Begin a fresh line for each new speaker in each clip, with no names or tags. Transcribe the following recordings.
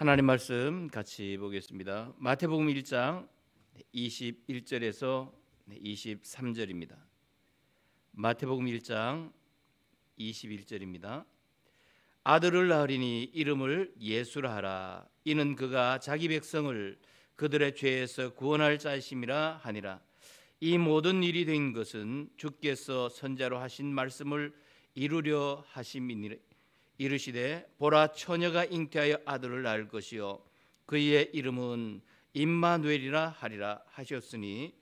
하나님 말씀 같이 보겠습니다. 마태복음 1장 21절에서 23절입니다. 마태복음 1장 21절입니다. 아들을 낳으리니 이름을 예수라 하라. 이는 그가 자기 백성을 그들의 죄에서 구원할 자이심이라 하니라. 이 모든 일이 된 것은 주께서 선자로 하신 말씀을 이루려 하심이니라. 이르시되 보라 처녀가 잉태하여 아들을 낳을 것이요 그의 이름은 임마누엘이라 하리라 하셨으니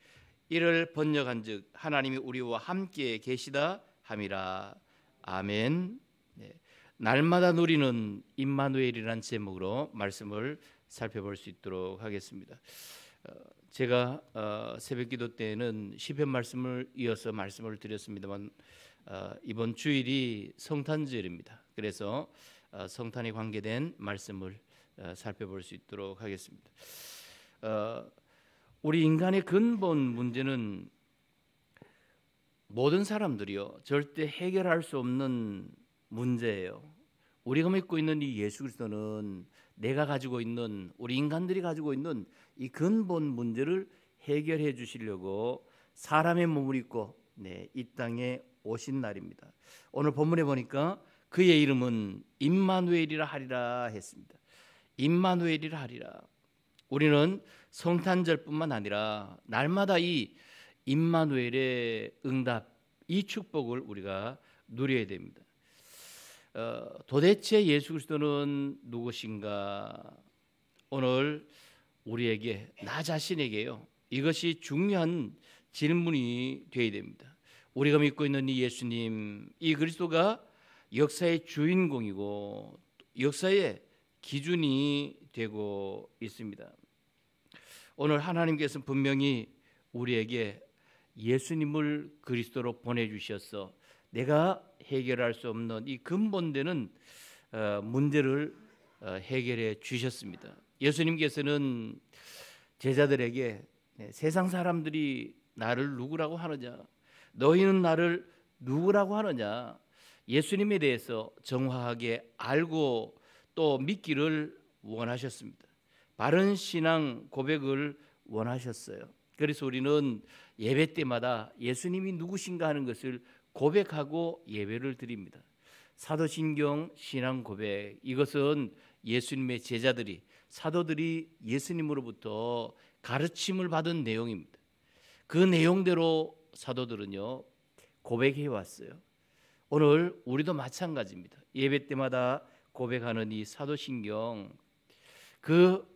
이를 번역한즉 하나님이 우리와 함께 계시다 함이라 아멘. 네. 날마다 누리는 임마누엘이란 제목으로 말씀을 살펴볼 수 있도록 하겠습니다. 어, 제가 어, 새벽기도 때는 에 시편 말씀을 이어서 말씀을 드렸습니다만 어, 이번 주일이 성탄절입니다. 그래서 어, 성탄에 관계된 말씀을 어, 살펴볼 수 있도록 하겠습니다. 우리 인간의 근본 문제는 모든 사람들이요 절대 해결할 수 없는 문제예요. 우리가 믿고 있는 이 예수 그리스도는 내가 가지고 있는 우리 인간들이 가지고 있는 이 근본 문제를 해결해 주시려고 사람의 몸을 입고 네, 이 땅에 오신 날입니다. 오늘 본문에 보니까 그의 이름은 임마누엘이라 하리라 했습니다. 임마누엘이라 하리라. 우리는 성탄절뿐만 아니라 날마다 이 임마누엘의 응답, 이 축복을 우리가 누려야 됩니다. 어, 도대체 예수 그리스도는 누구신가? 오늘 우리에게 나 자신에게요. 이것이 중요한 질문이 되어야 됩니다. 우리가 믿고 있는 이 예수님, 이 그리스도가 역사의 주인공이고 역사의 기준이 되고 있습니다. 오늘 하나님께서 분명히 우리에게 예수님을 그리스도로 보내주셔서 내가 해결할 수 없는 이 근본되는 어, 문제를 어, 해결해 주셨습니다. 예수님께서는 제자들에게 네, 세상 사람들이 나를 누구라고 하느냐 너희는 나를 누구라고 하느냐? 예수님에 대해서 정확하게 알고 또 믿기를 원하셨습니다. 바른 신앙 고백을 원하셨어요. 그래서 우리는 예배 때마다 예수님이 누구신가 하는 것을 고백하고 예배를 드립니다. 사도신경 신앙 고백 이것은 예수님의 제자들이 사도들이 예수님으로부터 가르침을 받은 내용입니다. 그 내용대로 사도들은요 고백해 왔어요. 오늘 우리도 마찬가지입니다. 예배 때마다 고백하는 이 사도신경 그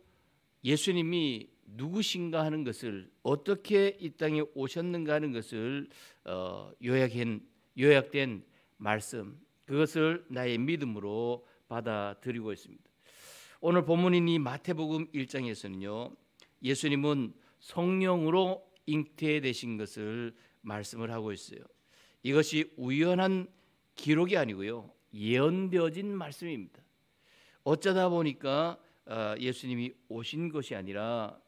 예수님이 누구신가 하는 것을 어떻게 이 땅에 오셨는가 하는 것을 어, 요약한 요약된 말씀 그것을 나의 믿음으로 받아들이고 있습니다. 오늘 본문인 이 마태복음 1장에서는요 예수님은 성령으로 잉태되신 것을 말씀을 하고 있어요. 이것이 우연한 기록이 아니고요. 예언되어진 말씀입니다. 어쩌다 보니까 어, 예수님이 오신 것이 아니라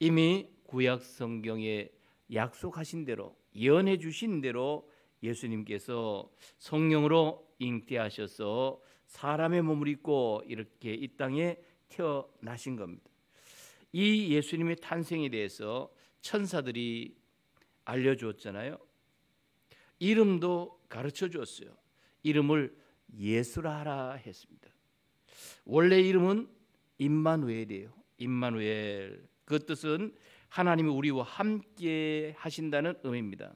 이미 구약 성경에 약속하신 대로 예언해 주신 대로 예수님께서 성령으로 잉태하셔서 사람의 몸을 입고 이렇게 이 땅에 태어나신 겁니다. 이 예수님의 탄생에 대해서 천사들이 알려주었잖아요. 이름도 가르쳐 주었어요. 이름을 예수라 라 했습니다. 원래 이름은 임마누엘이에요. 임마누엘. 그 뜻은 하나님이 우리와 함께 하신다는 의미입니다.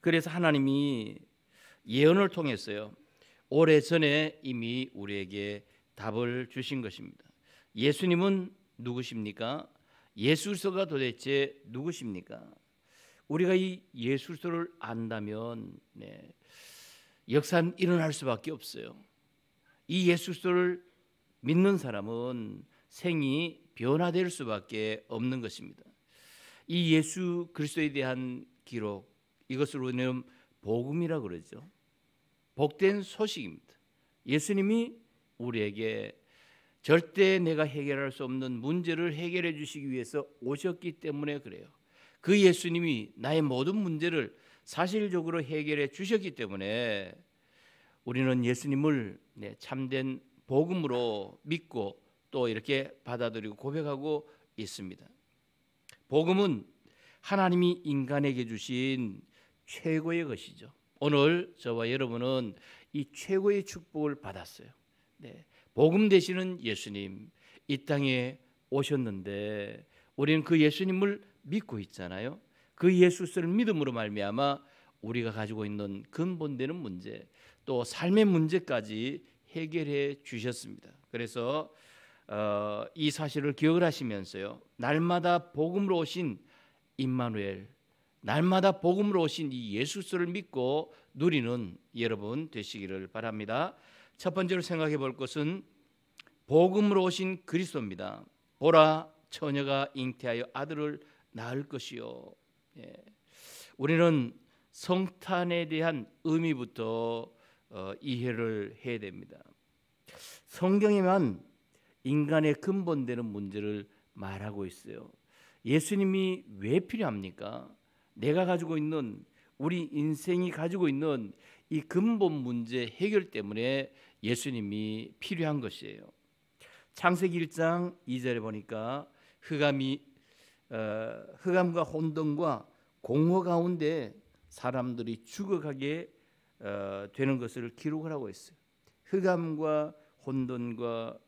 그래서 하나님이 예언을 통했어요. 오래전에 이미 우리에게 답을 주신 것입니다. 예수님은 누구십니까? 예수서가 도대체 누구십니까? 우리가 이예수소를 안다면 네, 역사는 일어날 수밖에 없어요. 이예수소를 믿는 사람은 생이 변화될 수밖에 없는 것입니다. 이 예수 그리스도에 대한 기록 이것을 우리는 복음이라 그러죠. 복된 소식입니다. 예수님이 우리에게 절대 내가 해결할 수 없는 문제를 해결해 주시기 위해서 오셨기 때문에 그래요. 그 예수님이 나의 모든 문제를 사실적으로 해결해 주셨기 때문에 우리는 예수님을 네, 참된 복음으로 믿고 또 이렇게 받아들이고 고백하고 있습니다. 복음은 하나님이 인간에게 주신 최고의 것이죠. 오늘 저와 여러분은 이 최고의 축복을 받았어요. 네. 복음 되시는 예수님 이 땅에 오셨는데 우리는 그 예수님을 믿고 있잖아요. 그 예수를 믿음으로 말미암아 우리가 가지고 있는 근본되는 문제 또 삶의 문제까지 해결해 주셨습니다. 그래서 어, 이 사실을 기억을 하시면서요. 날마다 복음으로 오신 임마누엘, 날마다 복음으로 오신 이 예수를 믿고 누리는 여러분 되시기를 바랍니다. 첫 번째로 생각해 볼 것은 복음으로 오신 그리스도입니다. 보라 처녀가 잉태하여 아들을 나을 것이요. 예. 우리는 성탄에 대한 의미부터 어, 이해를 해야 됩니다. 성경에만 인간의 근본되는 문제를 말하고 있어요. 예수님이 왜 필요합니까? 내가 가지고 있는 우리 인생이 가지고 있는 이 근본 문제 해결 때문에 예수님이 필요한 것이에요. 창세기 1장 2절에 보니까 흑암이 어, 흑암과 혼돈과 공허 가운데 사람들이 죽어가게 어, 되는 것을 기록을 하고 있어요. 흑암과 혼돈과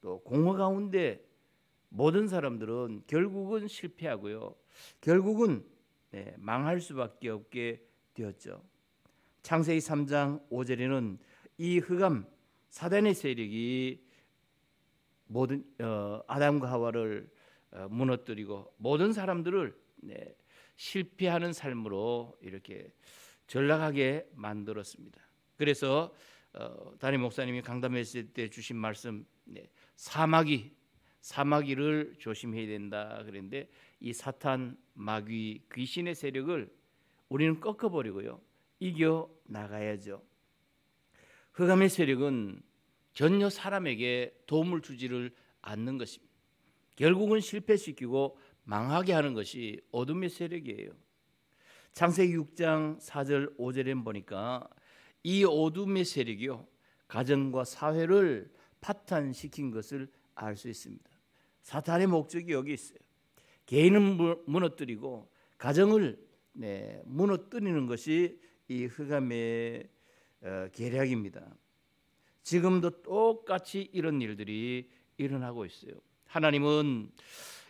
또 공허 가운데 모든 사람들은 결국은 실패하고요. 결국은 네, 망할 수밖에 없게 되었죠. 창세기 3장 5절에는 이 흑암 사단의 세력이 모든 어, 아담과 하와를 어, 무너뜨리고 모든 사람들을 네, 실패하는 삶으로 이렇게 전락하게 만들었습니다. 그래서 다니 어, 목사님이 강단 메시때 주신 말씀 네, 사마귀 사마귀를 조심해야 된다 그랬데이 사탄 마귀 귀신의 세력을 우리는 꺾어버리고요 이겨 나가야죠. 흑암의 세력은 전혀 사람에게 도움을 주지를 않는 것입니다. 결국은 실패시키고 망하게 하는 것이 어둠의 세력이에요. 창세기 6장 4절 5절에 보니까 이 어둠의 세력이요 가정과 사회를 파탄시킨 것을 알 수 있습니다. 사탄의 목적이 여기 있어요. 개인은 무너뜨리고 가정을 네, 무너뜨리는 것이 이 흑암의 어, 계략입니다. 지금도 똑같이 이런 일들이 일어나고 있어요. 하나님은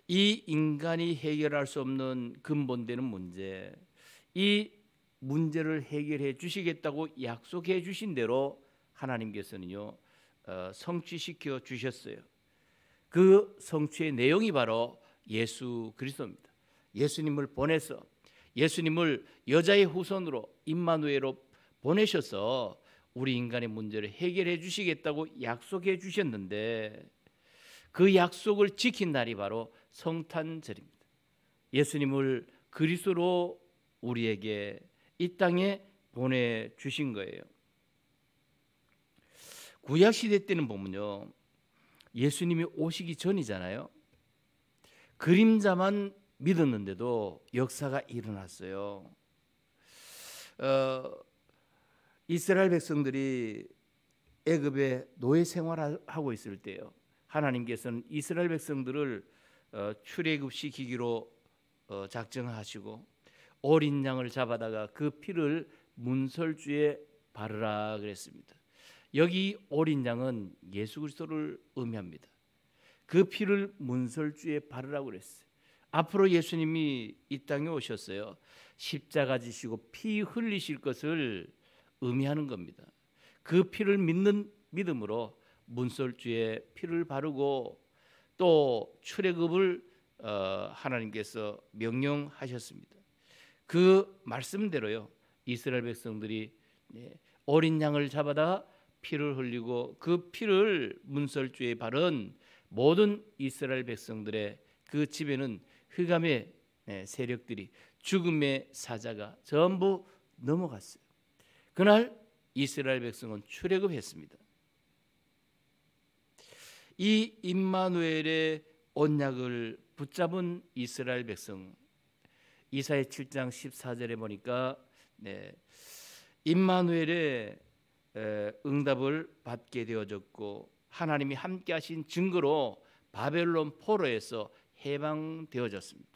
이 인간이 해결할 수 없는 근본되는 문제, 이 문제를 해결해 주시겠다고 약속해 주신 대로 하나님께서는요 어, 성취시켜 주셨어요. 그 성취의 내용이 바로 예수 그리스도입니다. 예수님을 보내서 예수님을 여자의 후손으로 임마누엘로 보내셔서 우리 인간의 문제를 해결해 주시겠다고 약속해 주셨는데 그 약속을 지킨 날이 바로 성탄절입니다. 예수님을 그리스도로 우리에게 이 땅에 보내 주신 거예요. 구약 시대 때는 보면요. 예수님이 오시기 전이잖아요. 그림자만 믿었는데도 역사가 일어났어요. 어, 이스라엘 백성들이 애굽의 노예 생활하고 있을 때요. 하나님께서는 이스라엘 백성들을 어, 출애굽시 기기로 어, 작정하시고 어린 양을 잡아다가 그 피를 문설주에 바르라 그랬습니다. 여기 어린 양은 예수 그리스도를 의미합니다. 그 피를 문설주에 바르라고 그랬어요. 앞으로 예수님이 이 땅에 오셨어요. 십자가 지시고 피 흘리실 것을 의미하는 겁니다. 그 피를 믿는 믿음으로 문설주에 피를 바르고 또 출애굽을 어, 하나님께서 명령하셨습니다. 그 말씀대로요 이스라엘 백성들이 예, 어린 양을 잡아다 피를 흘리고 그 피를 문설주에 바른 모든 이스라엘 백성들의 그 집에는 흑암의 예, 세력들이 죽음의 사자가 전부 넘어갔어요. 그날 이스라엘 백성은 출애굽했습니다. 이 임마누엘의 언약을 붙잡은 이스라엘 백성 이사의 7장 14절에 보니까 네, 임마누엘의 응답을 받게 되어졌고 하나님이 함께하신 증거로 바벨론 포로에서 해방되어졌습니다.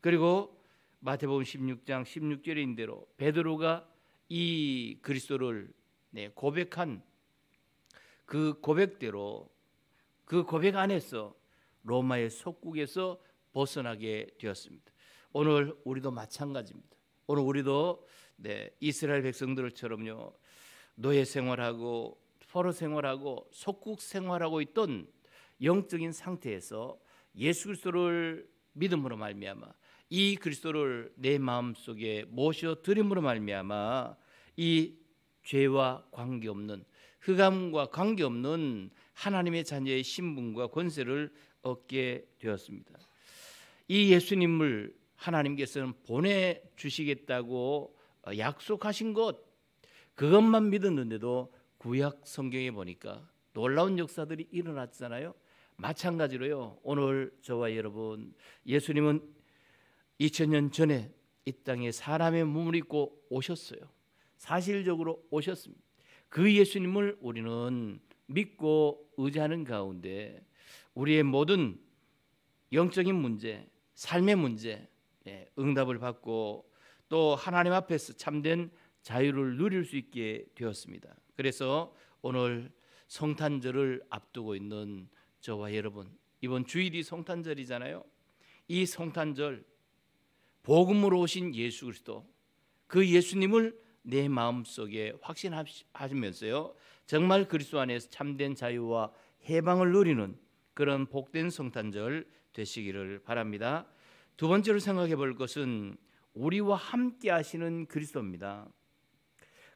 그리고 마태복음 16장 16절인 에 대로 베드로가 이 그리스도를 네, 고백한 그 고백대로 그 고백 안에서 로마의 속국에서 벗어나게 되었습니다. 오늘 우리도 마찬가지입니다. 오늘 우리도 네, 이스라엘 백성들처럼요 노예 생활하고 포로 생활하고 속국 생활하고 있던 영적인 상태에서 예수 그리스도를 믿음으로 말미암아 이 그리스도를 내 마음 속에 모셔 드림으로 말미암아 이 죄와 관계없는 흑암과 관계없는 하나님의 자녀의 신분과 권세를 얻게 되었습니다. 이 예수님을 하나님께서는 보내 주시겠다고 어, 약속하신 것 그것만 믿었는데도 구약 성경에 보니까 놀라운 역사들이 일어났잖아요. 마찬가지로요. 오늘 저와 여러분 예수님은 2000년 전에 이 땅에 사람의 몸을 입고 오셨어요. 사실적으로 오셨습니다. 그 예수님을 우리는 믿고 의지하는 가운데 우리의 모든 영적인 문제, 삶의 문제 예, 응답을 받고 또 하나님 앞에서 참된 자유를 누릴 수 있게 되었습니다. 그래서 오늘 성탄절을 앞두고 있는 저와 여러분 이번 주일이 성탄절이잖아요. 이 성탄절 복음으로 오신 예수 그리스도 그 예수님을 내 마음속에 확신하시면서요. 정말 그리스도 안에서 참된 자유와 해방을 누리는 그런 복된 성탄절 되시기를 바랍니다. 두 번째로 생각해 볼 것은 우리와 함께 하시는 그리스도입니다.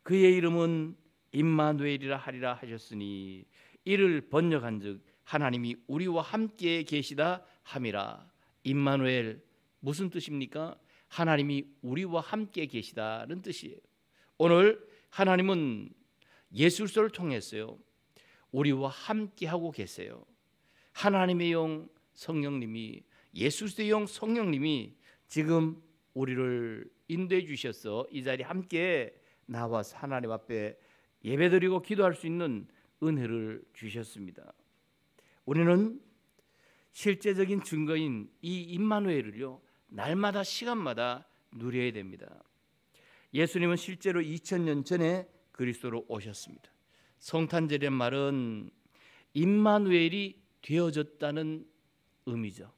그의 이름은 임마누엘이라 하리라 하셨으니 이를 번역한즉 하나님이 우리와 함께 계시다 함이라. 임마누엘 무슨 뜻입니까? 하나님이 우리와 함께 계시다는 뜻이에요. 오늘 하나님은 예술서를 통해서요. 우리와 함께 하고 계세요. 하나님의 영 성령님이 예수의 영 성령님이 지금 우리를 인도해 주셔서 이 자리 함께 나와서 하나님 앞에 예배드리고 기도할 수 있는 은혜를 주셨습니다. 우리는 실제적인 증거인 이 임마누엘을요. 날마다 시간마다 누려야 됩니다. 예수님은 실제로 2000년 전에 그리스도로 오셨습니다. 성탄절의 말은 임마누엘이 되어졌다는 의미죠.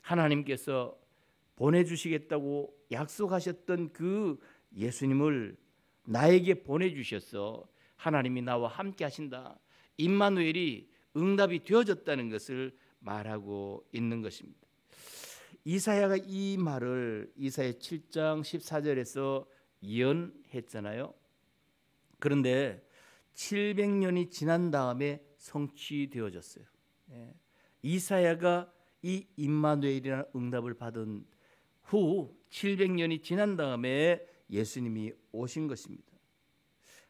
하나님께서 보내주시겠다고 약속하셨던 그 예수님을 나에게 보내주셔서 하나님이 나와 함께 하신다. 임마누엘이 응답이 되어졌다는 것을 말하고 있는 것입니다. 이사야가 이 말을 이사야 7장 14절에서 예언했잖아요. 그런데 700년이 지난 다음에 성취되어졌어요. 예. 이사야가 이 임마누엘이라는 응답을 받은 후 700년이 지난 다음에 예수님이 오신 것입니다.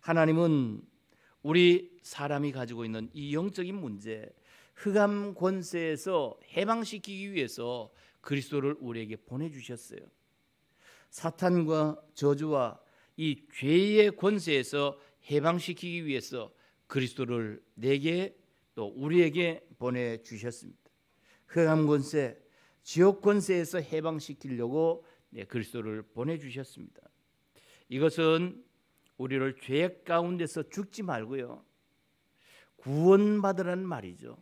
하나님은 우리 사람이 가지고 있는 이 영적인 문제, 흑암 권세에서 해방시키기 위해서 그리스도를 우리에게 보내 주셨어요. 사탄과 저주와 이 죄의 권세에서 해방시키기 위해서 그리스도를 내게 또 우리에게 보내 주셨습니다. 흑암 권세, 지옥 권세에서 해방시키려고 네, 그리스도를 보내 주셨습니다. 이것은 우리를 죄 가운데서 죽지 말고요. 구원받으라는 말이죠.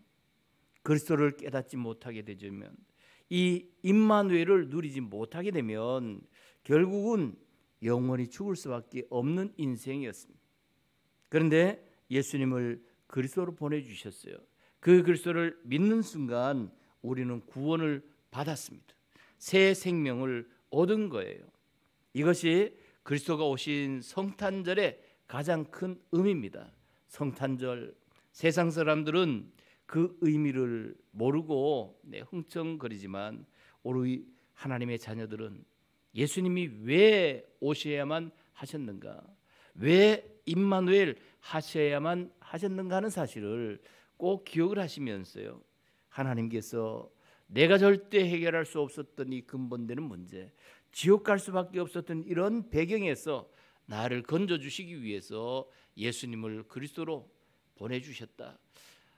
그리스도를 깨닫지 못하게 되면 이 임마누엘을 누리지 못하게 되면 결국은 영원히 죽을 수밖에 없는 인생이었습니다. 그런데 예수님을 그리스도로 보내 주셨어요. 그 그리스도를 믿는 순간 우리는 구원을 받았습니다. 새 생명을 얻은 거예요. 이것이 그리스도가 오신 성탄절의 가장 큰 의미입니다. 성탄절 세상 사람들은 그 의미를 모르고 네, 흥청거리지만 오리 하나님의 자녀들은 예수님이 왜 오셔야만 하셨는가? 왜 임마누엘 하셔야만 하셨는가 하는 사실을 꼭 기억을 하시면서요. 하나님께서 내가 절대 해결할 수 없었던 이 근본되는 문제, 지옥 갈 수밖에 없었던 이런 배경에서 나를 건져 주시기 위해서 예수님을 그리스도로 보내 주셨다.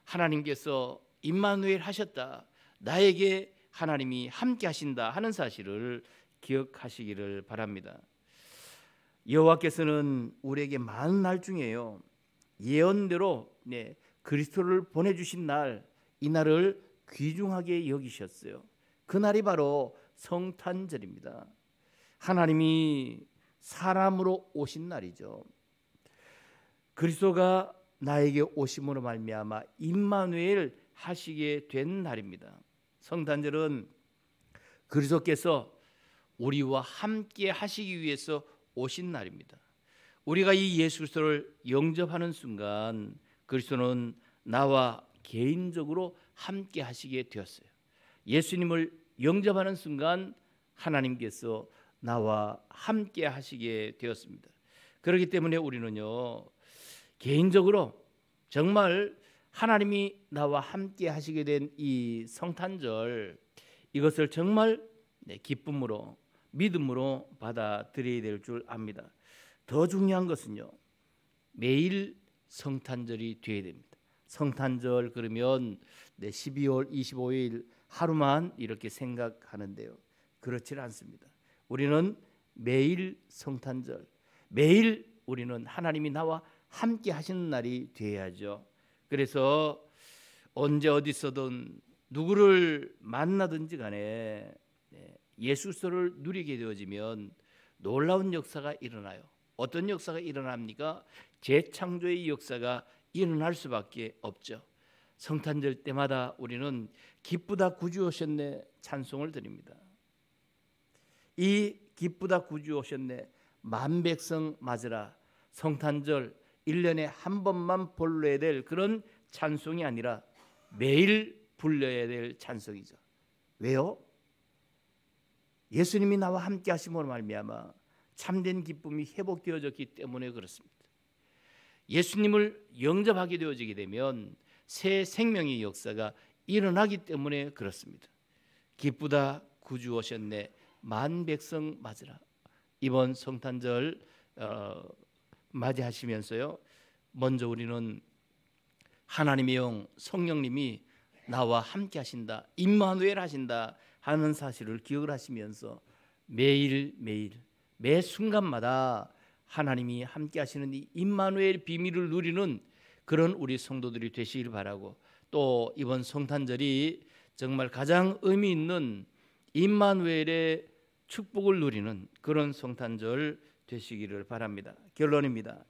하나님께서 임마누엘 하셨다. 나에게 하나님이 함께 하신다 하는 사실을 기억하시기를 바랍니다. 여호와께서는 우리에게 많은 날 중에요 예언대로 네, 그리스도를 보내주신 날 이 날을 귀중하게 여기셨어요. 그 날이 바로 성탄절입니다. 하나님이 사람으로 오신 날이죠. 그리스도가 나에게 오심으로 말미암아 임마누엘 하시게 된 날입니다. 성탄절은 그리스도께서 우리와 함께 하시기 위해서 오신 날입니다. 우리가 이 예수 그리스도를 영접하는 순간 그리스도는 나와 개인적으로 함께 하시게 되었어요. 예수님을 영접하는 순간 하나님께서 나와 함께 하시게 되었습니다. 그렇기 때문에 우리는요. 개인적으로 정말 하나님이 나와 함께 하시게 된 이 성탄절 이것을 정말 네, 기쁨으로 믿음으로 받아들여야 될 줄 압니다. 더 중요한 것은요. 매일 성탄절이 되어야 됩니다. 성탄절 그러면 내 12월 25일 하루만 이렇게 생각하는데요. 그렇지 않습니다. 우리는 매일 성탄절, 매일 우리는 하나님이 나와 함께 하시는 날이 되어야죠. 그래서 언제 어디서든 누구를 만나든지 간에 네, 예수소를 누리게 되어지면 놀라운 역사가 일어나요. 어떤 역사가 일어납니까? 재창조의 역사가 일어날 수밖에 없죠. 성탄절 때마다 우리는 기쁘다 구주 오셨네 찬송을 드립니다. 이 기쁘다 구주 오셨네 만백성 맞으라 성탄절 1년에 한 번만 불러야 될 그런 찬송이 아니라 매일 불러야 될 찬송이죠. 왜요? 예수님이 나와 함께 하심으로 말미암아 참된 기쁨이 회복되어졌기 때문에 그렇습니다. 예수님을 영접하게 되어지게 되면 새 생명의 역사가 일어나기 때문에 그렇습니다. 기쁘다 구주 오셨네 만 백성 맞으라 이번 성탄절 어, 맞이하시면서요 먼저 우리는 하나님의 영 성령님이 나와 함께 하신다 임마누엘 하신다 하는 사실을 기억을 하시면서 매일매일 매 순간마다 하나님이 함께 하시는 이 임마누엘 비밀을 누리는 그런 우리 성도들이 되시길 바라고 또 이번 성탄절이 정말 가장 의미 있는 임마누엘의 축복을 누리는 그런 성탄절 되시기를 바랍니다. 결론입니다.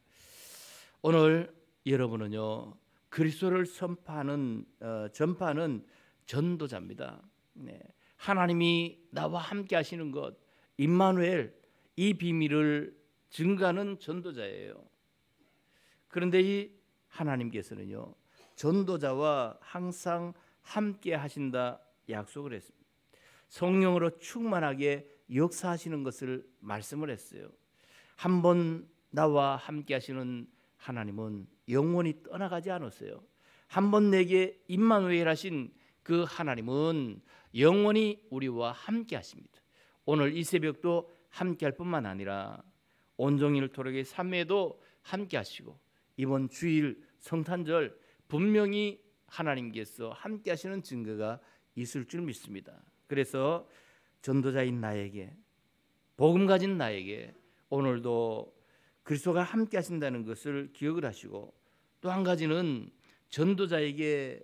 오늘 여러분은요 그리스도를 선파하는 어, 전파하는 전도자입니다. 네. 하나님이 나와 함께 하시는 것 임마누엘 이 비밀을 증가하는 전도자예요. 그런데 이 하나님께서는요. 전도자와 항상 함께 하신다 약속을 했습니다. 성령으로 충만하게 역사하시는 것을 말씀을 했어요. 한 번 나와 함께 하시는 하나님은 영원히 떠나가지 않았어요. 한 번 내게 임마누엘 하신 그 하나님은 영원히 우리와 함께 하십니다. 오늘 이 새벽도 함께 할 뿐만 아니라 온종일 토록의 삶에도 함께 하시고 이번 주일 성탄절 분명히 하나님께서 함께 하시는 증거가 있을 줄 믿습니다. 그래서 전도자인 나에게 복음 가진 나에게 오늘도 그리스도가 함께 하신다는 것을 기억을 하시고 또 한 가지는 전도자에게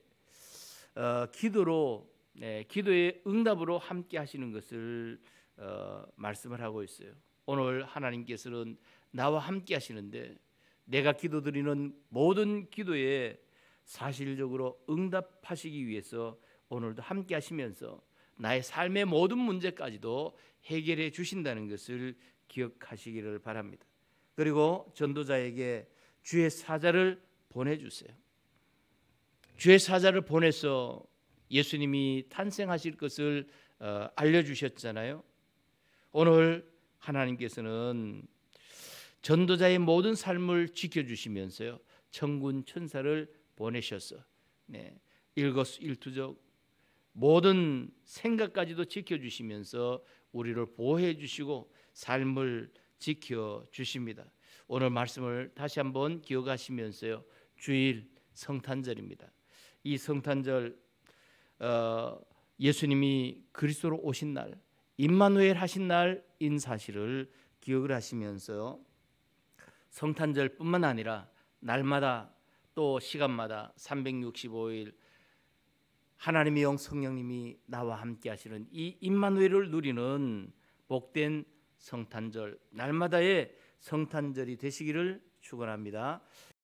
어, 기도로 네, 기도의 응답으로 함께 하시는 것을 어, 말씀을 하고 있어요. 오늘 하나님께서는 나와 함께 하시는데 내가 기도드리는 모든 기도에 사실적으로 응답하시기 위해서 오늘도 함께 하시면서 나의 삶의 모든 문제까지도 해결해 주신다는 것을 기억하시기를 바랍니다. 그리고 전도자에게 주의 사자를 보내주세요. 죄 사자를 보내서 예수님이 탄생하실 것을 어, 알려 주셨잖아요. 오늘 하나님께서는 전도자의 모든 삶을 지켜 주시면서요. 천군 천사를 보내셔서 네. 일거수일투족 모든 생각까지도 지켜 주시면서 우리를 보호해 주시고 삶을 지켜 주십니다. 오늘 말씀을 다시 한번 기억하시면서요. 주일 성탄절입니다. 이 성탄절 어, 예수님이 그리스도로 오신 날 임마누엘 하신 날인 사실을 기억을 하시면서 성탄절뿐만 아니라 날마다 또 시간마다 365일 하나님의 영 성령님이 나와 함께 하시는 이 임마누엘을 누리는 복된 성탄절 날마다의 성탄절이 되시기를 축원합니다.